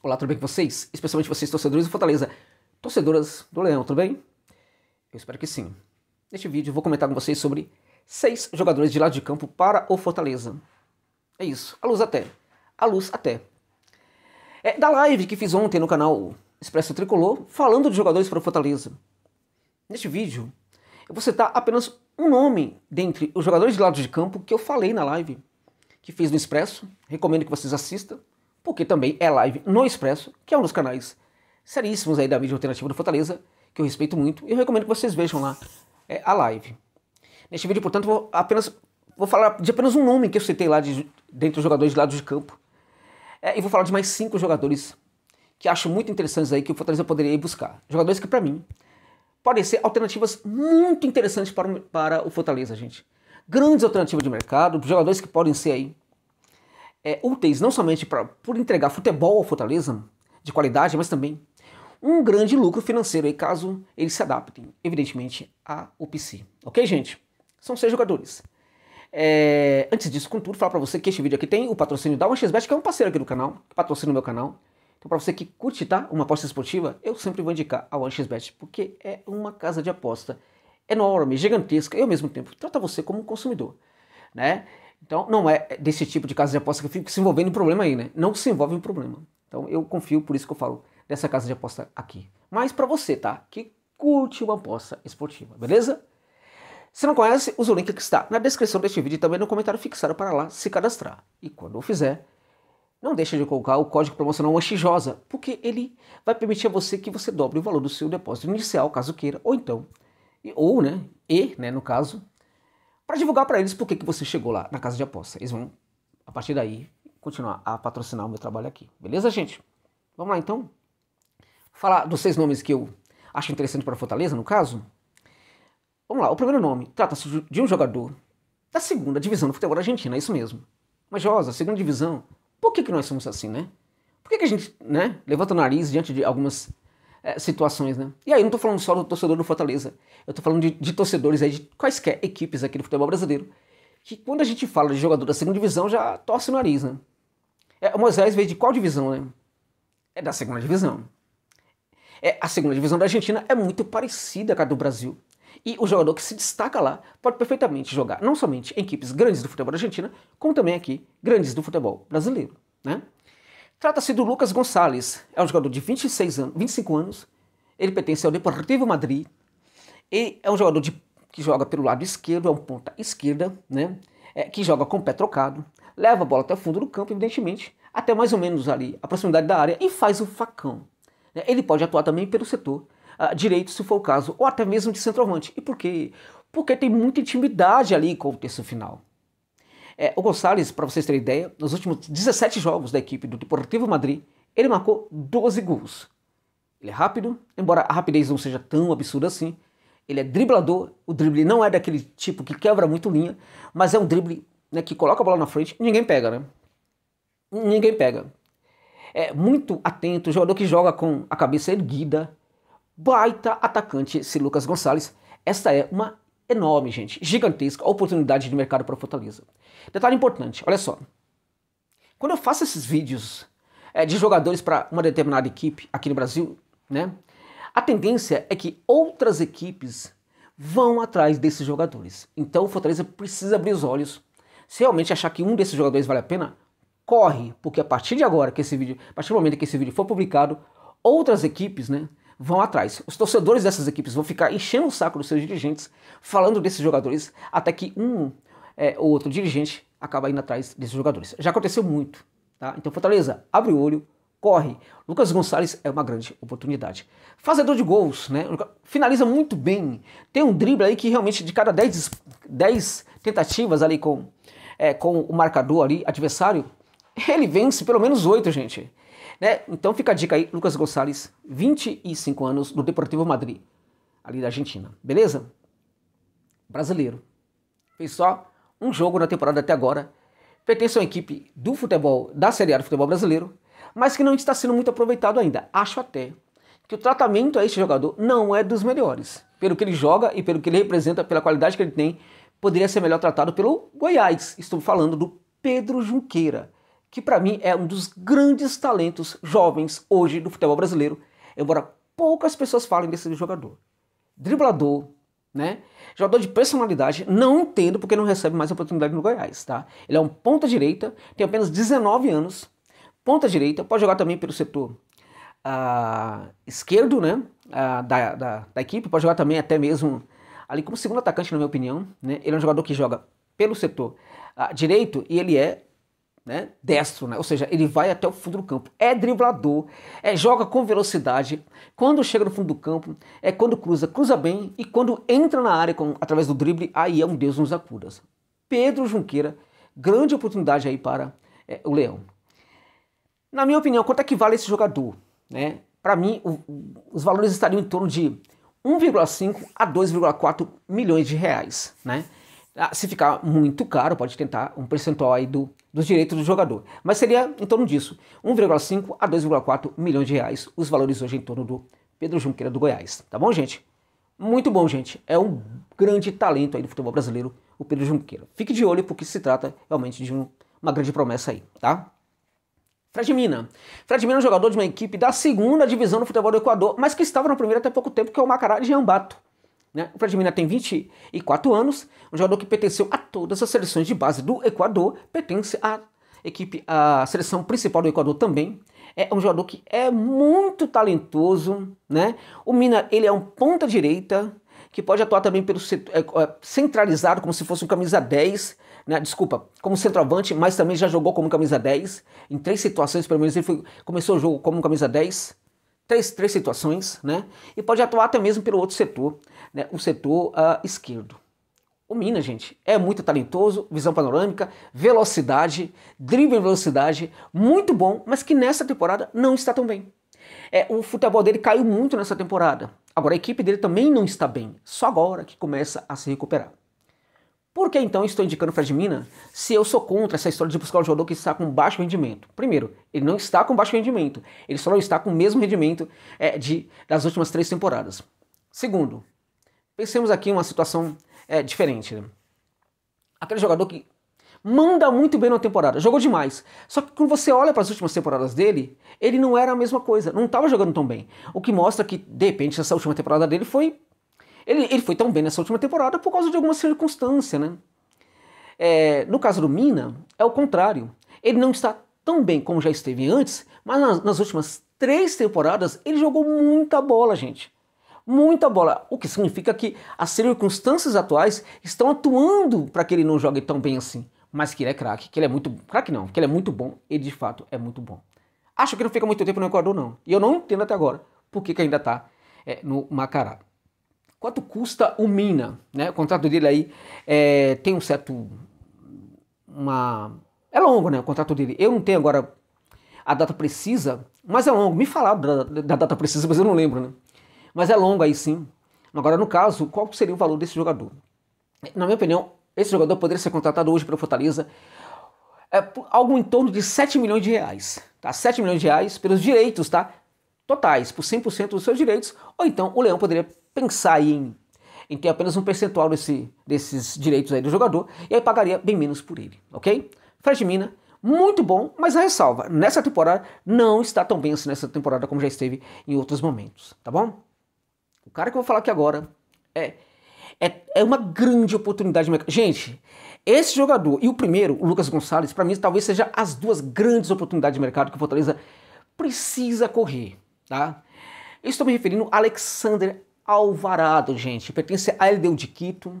Olá, tudo bem com vocês? Especialmente vocês, torcedores do Fortaleza, torcedoras do Leão, tudo bem? Eu espero que sim. Neste vídeo vou comentar com vocês sobre seis jogadores de lado de campo para o Fortaleza. É isso, a luz até. A luz até. É da live que fiz ontem no canal Expresso Tricolor, falando de jogadores para o Fortaleza. Neste vídeo, eu vou citar apenas um nome dentre os jogadores de lado de campo que eu falei na live, que fiz no Expresso. Recomendo que vocês assistam porque também é live no Expresso, que é um dos canais seríssimos aí da mídia alternativa do Fortaleza, que eu respeito muito e eu recomendo que vocês vejam lá é, a live. Neste vídeo, portanto, vou apenas vou falar de apenas um nome que eu citei lá de, dentro dos jogadores de lado de campo. É, e vou falar de mais cinco jogadores que acho muito interessantes aí que o Fortaleza poderia ir buscar. Jogadores que, para mim, podem ser alternativas muito interessantes para o, para o Fortaleza, gente. Grandes alternativas de mercado, jogadores que podem ser aí é, úteis não somente pra, por entregar futebol ao Fortaleza de qualidade, mas também um grande lucro financeiro aí caso eles se adaptem, evidentemente, à UPC. Ok, gente? São seis jogadores. É, antes disso, contudo, falar para você que este vídeo aqui tem o patrocínio da OneXBet, que é um parceiro aqui do canal, que patrocina o meu canal. Então, para você que curte tá, uma aposta esportiva, eu sempre vou indicar a OneXBet, porque é uma casa de aposta enorme, gigantesca e, ao mesmo tempo, trata você como um consumidor. Né? Então, não é desse tipo de casa de aposta que eu fico se envolvendo em problema aí, né? Não se envolve em problema. Então, eu confio, por isso que eu falo dessa casa de aposta aqui. Mas para você, tá? Que curte uma aposta esportiva, beleza? Se não conhece, usa o link que está na descrição deste vídeo e também no comentário fixado para lá se cadastrar. E quando eu fizer, não deixa de colocar o código promocional Anxijosa, porque ele vai permitir a você que você dobre o valor do seu depósito inicial, caso queira, ou então, ou, né, e, né, no caso, para divulgar para eles por que você chegou lá na casa de aposta. Eles vão, a partir daí, continuar a patrocinar o meu trabalho aqui. Beleza, gente? Vamos lá então? Falar dos seis nomes que eu acho interessante para Fortaleza, no caso. Vamos lá, o primeiro nome trata-se de um jogador da segunda divisão do futebol da Argentina, é isso mesmo. Mas Josa, segunda divisão, por que, que nós somos assim, né? Por que, que a gente né, levanta o nariz diante de algumas é, situações, né? E aí não estou falando só do torcedor do Fortaleza, eu estou falando de, de, torcedores aí de quaisquer equipes aqui do futebol brasileiro, que quando a gente fala de jogador da segunda divisão já torce o nariz, né? É, o Moisés veio de qual divisão, né? É da segunda divisão. É, a segunda divisão da Argentina é muito parecida com a do Brasil. E o jogador que se destaca lá pode perfeitamente jogar não somente em equipes grandes do futebol argentino, como também aqui grandes do futebol brasileiro. Né? Trata-se do Lucas Gonçalves, é um jogador de 26 anos, 25 anos, ele pertence ao Deportivo Madrid, e é um jogador de, que joga pelo lado esquerdo, é um ponta esquerda, né? É, que joga com o pé trocado, leva a bola até o fundo do campo, evidentemente, até mais ou menos ali, a proximidade da área, e faz o facão. Né? Ele pode atuar também pelo setor uh, direito, se for o caso, ou até mesmo de centroavante. E por quê? Porque tem muita intimidade ali com o terço final. É, o Gonçalves, para vocês terem ideia, nos últimos 17 jogos da equipe do Deportivo Madrid, ele marcou 12 gols. Ele é rápido, embora a rapidez não seja tão absurda assim. Ele é driblador, o drible não é daquele tipo que quebra muito linha, mas é um drible né, que coloca a bola na frente e ninguém pega, né? Ninguém pega. É muito atento, jogador que joga com a cabeça erguida, baita atacante esse Lucas Gonçalves. Esta é uma enorme, gente, gigantesca oportunidade de mercado para Fortaleza. Detalhe importante, olha só. Quando eu faço esses vídeos é, de jogadores para uma determinada equipe aqui no Brasil, né? A tendência é que outras equipes vão atrás desses jogadores. Então o Fortaleza precisa abrir os olhos. Se realmente achar que um desses jogadores vale a pena, corre, porque a partir de agora que esse vídeo, a partir do momento que esse vídeo for publicado, outras equipes, né, vão atrás. Os torcedores dessas equipes vão ficar enchendo o saco dos seus dirigentes, falando desses jogadores, até que um é, ou outro dirigente acaba indo atrás desses jogadores. Já aconteceu muito. Tá? Então, Fortaleza, abre o olho, corre. Lucas Gonçalves é uma grande oportunidade. Fazedor de gols, né? Finaliza muito bem. Tem um drible aí que realmente de cada 10, tentativas ali com, é, com o marcador ali, adversário, ele vence pelo menos 8, gente. Né? Então fica a dica aí, Lucas Gonçalves, 25 anos no Deportivo Madrid, ali da Argentina. Beleza? Brasileiro. Fez só um jogo na temporada até agora. Pertence a uma equipe do futebol, da Série A do futebol brasileiro, mas que não está sendo muito aproveitado ainda. Acho até que o tratamento a este jogador não é dos melhores. Pelo que ele joga e pelo que ele representa, pela qualidade que ele tem, poderia ser melhor tratado pelo Goiás. Estou falando do Pedro Junqueira que para mim é um dos grandes talentos jovens hoje do futebol brasileiro, embora poucas pessoas falem desse jogador. Driblador, né? Jogador de personalidade, não entendo porque não recebe mais oportunidade no Goiás, tá? Ele é um ponta direita, tem apenas 19 anos, ponta direita, pode jogar também pelo setor ah, esquerdo, né? Ah, da, da, da, equipe, pode jogar também até mesmo ali como segundo atacante, na minha opinião, né? Ele é um jogador que joga pelo setor ah, direito e ele é né? destro, né? ou seja, ele vai até o fundo do campo. É driblador, é joga com velocidade. Quando chega no fundo do campo, é quando cruza, cruza bem e quando entra na área com, através do drible, aí é um Deus nos acudas. Pedro Junqueira, grande oportunidade aí para é, o Leão. Na minha opinião, quanto é que vale esse jogador? Né? Para mim, o, os valores estariam em torno de 1,5 a 2,4 milhões de reais. Né? Ah, se ficar muito caro, pode tentar um percentual aí do, dos direitos do jogador. Mas seria em torno disso, 1,5 a 2,4 milhões de reais, os valores hoje em torno do Pedro Junqueira do Goiás. Tá bom, gente? Muito bom, gente. É um grande talento aí do futebol brasileiro, o Pedro Junqueira. Fique de olho, porque se trata realmente de um, uma grande promessa aí, tá? Fred Mina. Fred Mina é um jogador de uma equipe da segunda divisão do futebol do Equador, mas que estava na primeira até pouco tempo, que é o Macará de Jambato. Né? O Mina tem 24 anos, um jogador que pertenceu a todas as seleções de base do Equador, pertence à equipe, à seleção principal do Equador também. É um jogador que é muito talentoso, né? O Mina, ele é um ponta direita, que pode atuar também pelo é, é, centralizado, como se fosse um camisa 10, né? desculpa, como centroavante, mas também já jogou como camisa 10, em três situações pelo menos ele foi, começou o jogo como camisa 10, três, três situações, né? E pode atuar até mesmo pelo outro setor, né? o setor uh, esquerdo. O Minas, gente, é muito talentoso, visão panorâmica, velocidade, drible em velocidade, muito bom, mas que nessa temporada não está tão bem. É, o futebol dele caiu muito nessa temporada. Agora a equipe dele também não está bem, só agora que começa a se recuperar. Por que então estou indicando o Fred Mina se eu sou contra essa história de buscar um jogador que está com baixo rendimento? Primeiro, ele não está com baixo rendimento, ele só não está com o mesmo rendimento é, de, das últimas três temporadas. Segundo, pensemos aqui uma situação é, diferente. Né? Aquele jogador que manda muito bem na temporada, jogou demais. Só que quando você olha para as últimas temporadas dele, ele não era a mesma coisa, não estava jogando tão bem. O que mostra que, de repente, essa última temporada dele foi ele, ele foi tão bem nessa última temporada por causa de alguma circunstância, né? É, no caso do Mina, é o contrário. Ele não está tão bem como já esteve antes, mas nas, nas últimas três temporadas ele jogou muita bola, gente. Muita bola, o que significa que as circunstâncias atuais estão atuando para que ele não jogue tão bem assim. Mas que ele é craque, que ele é muito. Craque não, que ele é muito bom, ele de fato é muito bom. Acho que não fica muito tempo no Equador, não. E eu não entendo até agora por que, que ainda está é, no Macará. Quanto custa o Mina? Né? O contrato dele aí é, tem um certo. Uma... É longo, né? O contrato dele. Eu não tenho agora a data precisa, mas é longo. Me falaram da, da data precisa, mas eu não lembro, né? Mas é longo aí sim. Agora, no caso, qual seria o valor desse jogador? Na minha opinião, esse jogador poderia ser contratado hoje para o Fortaleza é, algo em torno de 7 milhões de reais. Tá? 7 milhões de reais pelos direitos, tá? Totais, por 100% dos seus direitos, ou então o Leão poderia pensar em, em ter apenas um percentual desse, desses direitos aí do jogador e aí pagaria bem menos por ele, ok? Fred Mina, muito bom, mas a ressalva, nessa temporada não está tão bem assim nessa temporada como já esteve em outros momentos, tá bom? O cara que eu vou falar aqui agora é, é, é uma grande oportunidade. Gente, esse jogador e o primeiro, o Lucas Gonçalves, para mim talvez seja as duas grandes oportunidades de mercado que o Fortaleza precisa correr, tá? Eu estou me referindo a Alexander Alvarado, gente, pertence à LDU de Quito,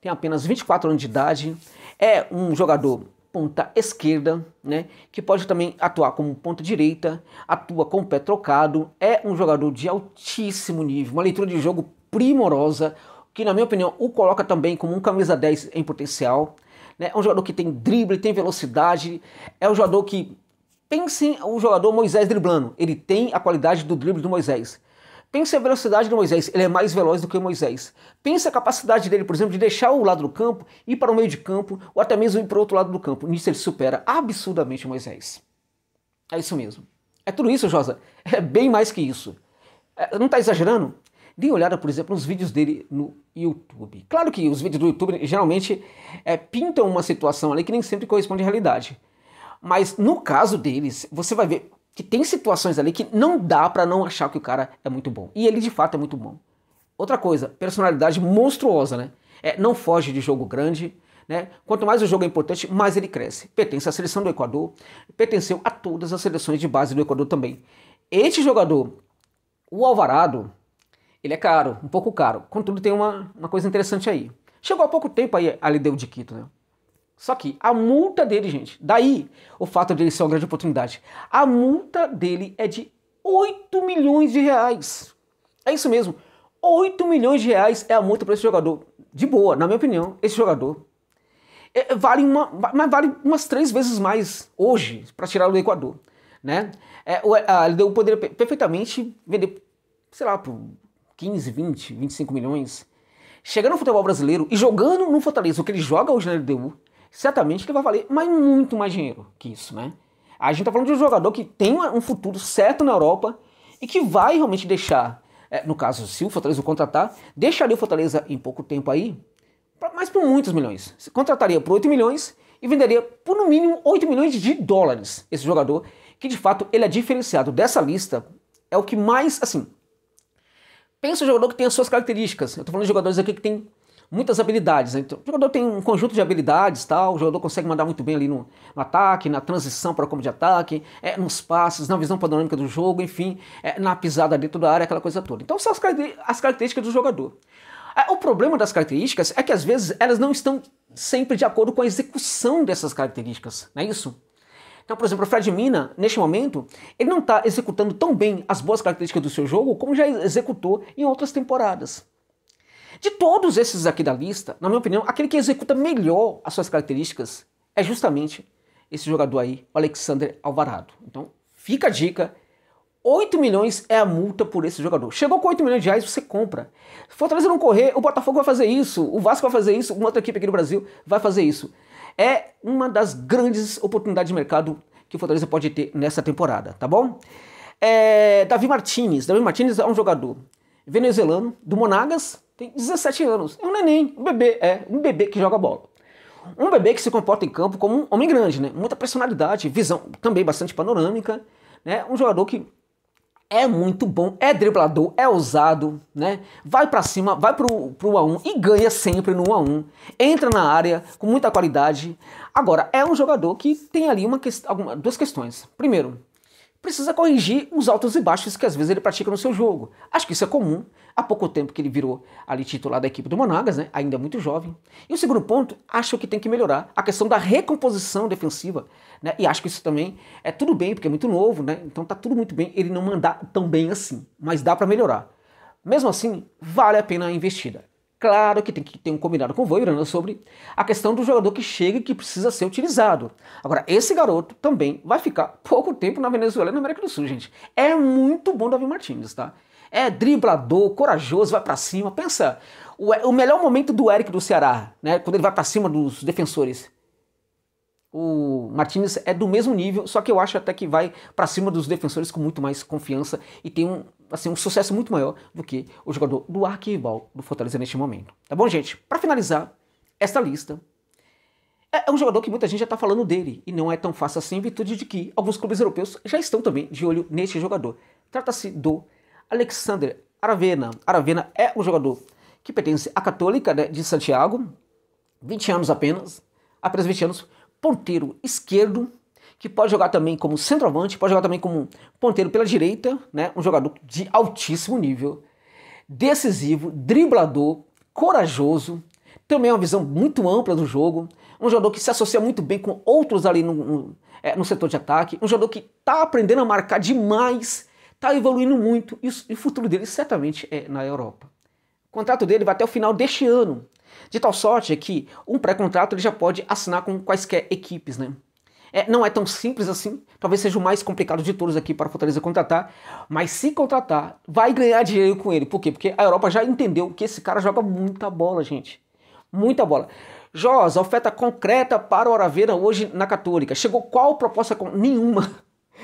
tem apenas 24 anos de idade, é um jogador ponta esquerda, né, que pode também atuar como ponta direita, atua com o pé trocado, é um jogador de altíssimo nível, uma leitura de jogo primorosa, que na minha opinião o coloca também como um camisa 10 em potencial, né, é um jogador que tem drible, tem velocidade, é um jogador que, pensem o jogador Moisés driblando, ele tem a qualidade do drible do Moisés, Pensa a velocidade de Moisés, ele é mais veloz do que Moisés. Pensa a capacidade dele, por exemplo, de deixar o lado do campo, ir para o meio de campo, ou até mesmo ir para o outro lado do campo. Nisso ele supera absurdamente Moisés. É isso mesmo. É tudo isso, Josa. É bem mais que isso. É, não está exagerando? Dê uma olhada, por exemplo, nos vídeos dele no YouTube. Claro que os vídeos do YouTube geralmente é, pintam uma situação ali que nem sempre corresponde à realidade. Mas no caso deles, você vai ver que tem situações ali que não dá para não achar que o cara é muito bom. E ele de fato é muito bom. Outra coisa, personalidade monstruosa, né? É, não foge de jogo grande, né? Quanto mais o jogo é importante, mais ele cresce. Pertence à seleção do Equador, pertenceu a todas as seleções de base do Equador também. Este jogador, o Alvarado, ele é caro, um pouco caro. Contudo, tem uma, uma coisa interessante aí. Chegou há pouco tempo aí, ali deu de Quito, né? Só que a multa dele, gente, daí o fato dele ser uma grande oportunidade, a multa dele é de 8 milhões de reais. É isso mesmo, 8 milhões de reais é a multa para esse jogador. De boa, na minha opinião, esse jogador é, vale, uma, mas vale umas três vezes mais hoje para tirar do Equador. Né? É, ah, ele poderia perfeitamente vender, sei lá, por 15, 20, 25 milhões. Chegando no futebol brasileiro e jogando no Fortaleza, o que ele joga hoje na LDU, certamente ele vai valer mais muito mais dinheiro que isso, né? A gente está falando de um jogador que tem um futuro certo na Europa e que vai realmente deixar, é, no caso, se o Fortaleza o contratar, deixaria o Fortaleza em pouco tempo aí, mas por muitos milhões. Se contrataria por 8 milhões e venderia por no mínimo 8 milhões de dólares esse jogador, que de fato ele é diferenciado dessa lista, é o que mais, assim, pensa um jogador que tem as suas características. Eu tô falando de jogadores aqui que tem muitas habilidades. Né? Então, o jogador tem um conjunto de habilidades, tal. o jogador consegue mandar muito bem ali no, no ataque, na transição para o combo de ataque, é, nos passes, na visão panorâmica do jogo, enfim, é, na pisada dentro da área, aquela coisa toda. Então são as, as características do jogador. É, o problema das características é que às vezes elas não estão sempre de acordo com a execução dessas características, não é isso? Então, por exemplo, o Fred Mina, neste momento, ele não está executando tão bem as boas características do seu jogo como já executou em outras temporadas. De todos esses aqui da lista, na minha opinião, aquele que executa melhor as suas características é justamente esse jogador aí, o Alexander Alvarado. Então, fica a dica. 8 milhões é a multa por esse jogador. Chegou com 8 milhões de reais, você compra. Se Fortaleza não correr, o Botafogo vai fazer isso, o Vasco vai fazer isso, uma outra equipe aqui no Brasil vai fazer isso. É uma das grandes oportunidades de mercado que o Fortaleza pode ter nessa temporada, tá bom? É, Davi Martinez. Davi Martinez é um jogador venezuelano do Monagas, tem 17 anos. É um neném, um bebê, é, um bebê que joga bola. Um bebê que se comporta em campo como um homem grande, né? Muita personalidade, visão também bastante panorâmica, né? Um jogador que é muito bom, é driblador, é ousado, né? Vai para cima, vai pro, pro A1 e ganha sempre no A1. Entra na área com muita qualidade. Agora, é um jogador que tem ali uma, alguma, duas questões. Primeiro, precisa corrigir os altos e baixos que às vezes ele pratica no seu jogo. Acho que isso é comum. Há pouco tempo que ele virou ali titular da equipe do Monagas, né? ainda muito jovem. E o segundo ponto, acho que tem que melhorar a questão da recomposição defensiva. Né? E acho que isso também é tudo bem, porque é muito novo, né? então tá tudo muito bem ele não mandar tão bem assim. Mas dá para melhorar. Mesmo assim, vale a pena a investida. Claro que tem que ter um combinado com o Voirana sobre a questão do jogador que chega e que precisa ser utilizado. Agora, esse garoto também vai ficar pouco tempo na Venezuela e na América do Sul, gente. É muito bom Davi Martins, tá? É driblador, corajoso, vai para cima. Pensa, o, é, o, melhor momento do Eric do Ceará, né? Quando ele vai para cima dos defensores. O Martins é do mesmo nível, só que eu acho até que vai para cima dos defensores com muito mais confiança e tem um, assim, um sucesso muito maior do que o jogador do arquival do Fortaleza neste momento. Tá bom, gente? Para finalizar esta lista, é, é um jogador que muita gente já está falando dele e não é tão fácil assim, em virtude de que alguns clubes europeus já estão também de olho neste jogador. Trata-se do Alexander Aravena. Aravena é um jogador que pertence à Católica né, de Santiago, 20 anos apenas, apenas 20 anos, ponteiro esquerdo, que pode jogar também como centroavante, pode jogar também como ponteiro pela direita, né? Um jogador de altíssimo nível, decisivo, driblador, corajoso, também uma visão muito ampla do jogo, um jogador que se associa muito bem com outros ali no, no, é, no setor de ataque, um jogador que está aprendendo a marcar demais, está evoluindo muito e, e o futuro dele certamente é na Europa. O contrato dele vai até o final deste ano. De tal sorte é que um pré-contrato ele já pode assinar com quaisquer equipes, né? É, não é tão simples assim, talvez seja o mais complicado de todos aqui para a Fortaleza contratar, mas se contratar, vai ganhar dinheiro com ele. Por quê? Porque a Europa já entendeu que esse cara joga muita bola, gente. Muita bola. Jós, oferta concreta para o Araveira hoje na Católica. Chegou qual proposta? Com... Nenhuma.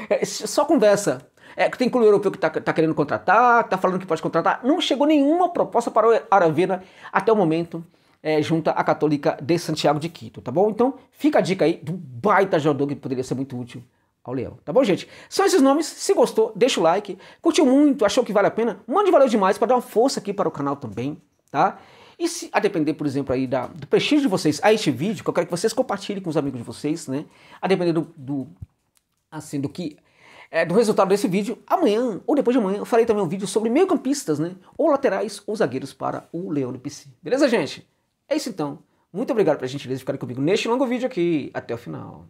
É, só conversa. É, tem clube europeu que está tá querendo contratar, que está falando que pode contratar. Não chegou nenhuma proposta para o Aravena até o momento é, junto à Católica de Santiago de Quito, tá bom? Então fica a dica aí do baita jogador que poderia ser muito útil ao Leão, tá bom, gente? São esses nomes. Se gostou, deixa o like. Curtiu muito, achou que vale a pena? Mande valeu demais para dar uma força aqui para o canal também, tá? E se a depender, por exemplo, aí da, do prestígio de vocês a este vídeo, que eu quero que vocês compartilhem com os amigos de vocês, né? A depender do, do assim, do que é, do resultado desse vídeo, amanhã ou depois de amanhã eu farei também um vídeo sobre meio-campistas, né? Ou laterais ou zagueiros para o Leão do PC. Beleza, gente? É isso então. Muito obrigado pela gentileza de ficarem comigo neste longo vídeo aqui. Até o final.